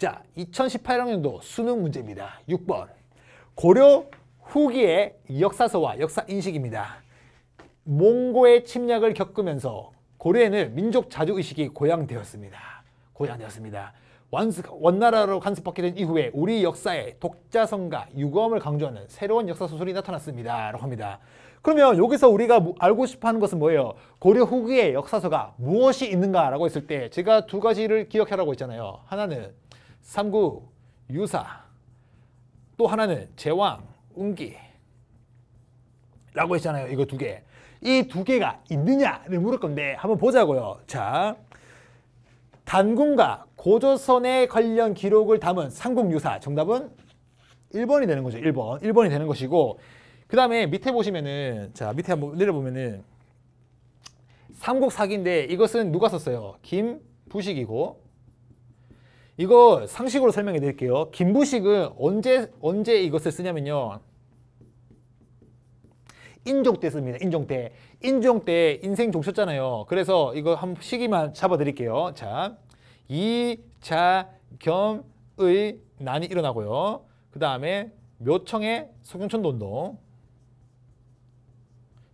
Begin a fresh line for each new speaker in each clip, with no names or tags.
자, 2018학년도 수능 문제입니다. 6번. 고려 후기의 역사서와 역사 인식입니다. 몽고의 침략을 겪으면서 고려에는 민족 자주의식이 고양되었습니다. 고양되었습니다. 원나라로 간섭받게 된 이후에 우리 역사의 독자성과 유검을 강조하는 새로운 역사 소설이 나타났습니다. 라고 합니다. 그러면 여기서 우리가 알고 싶어하는 것은 뭐예요? 고려 후기의 역사서가 무엇이 있는가라고 했을 때 제가 두 가지를 기억하라고 했잖아요. 하나는 삼구, 유사, 또 하나는 제왕, 운기 라고 했잖아요. 이거 두 개. 이 두 개가 있느냐를 물을 건데 한번 보자고요. 자, 단군과 고조선의 관련 기록을 담은 상국유사 정답은 1번이 되는 거죠. 1번. 1번이 되는 것이고 그 다음에 밑에 보시면은 자 밑에 한번 내려보면은 삼국사기인데 이것은 누가 썼어요? 김부식이고 이거 상식으로 설명해 드릴게요. 김부식은 언제 언제 이것을 쓰냐면요. 인종 때 씁니다. 인종 때. 인종 때 인생 종쳤잖아요. 그래서 이거 한 시기만 잡아 드릴게요. 자. 이자겸의 난이 일어나고요. 그 다음에 묘청의 소경천도 운동.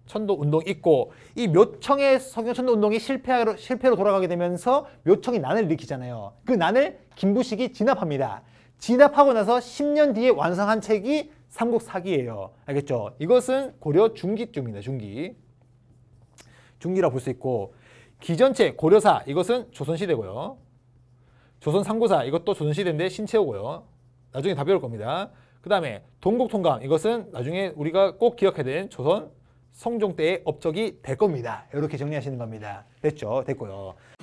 천도 운동 있고 이 묘청의 성경 천도 운동이 실패로, 실패로 돌아가게 되면서 묘청이 난을 일으키잖아요. 그 난을 김부식이 진압합니다. 진압하고 나서 10년 뒤에 완성한 책이 삼국사기예요. 알겠죠? 이것은 고려 중기쯤입니다. 중기. 중기라고 볼 수 있고 기전체 고려사 이것은 조선시대고요. 조선 상고사 이것도 조선시대인데 신채호고요 나중에 다 배울 겁니다. 그 다음에 동국통감 이것은 나중에 우리가 꼭 기억해야 될 조선 성종 때의 업적이 될 겁니다. 이렇게 정리하시는 겁니다. 됐죠? 됐고요.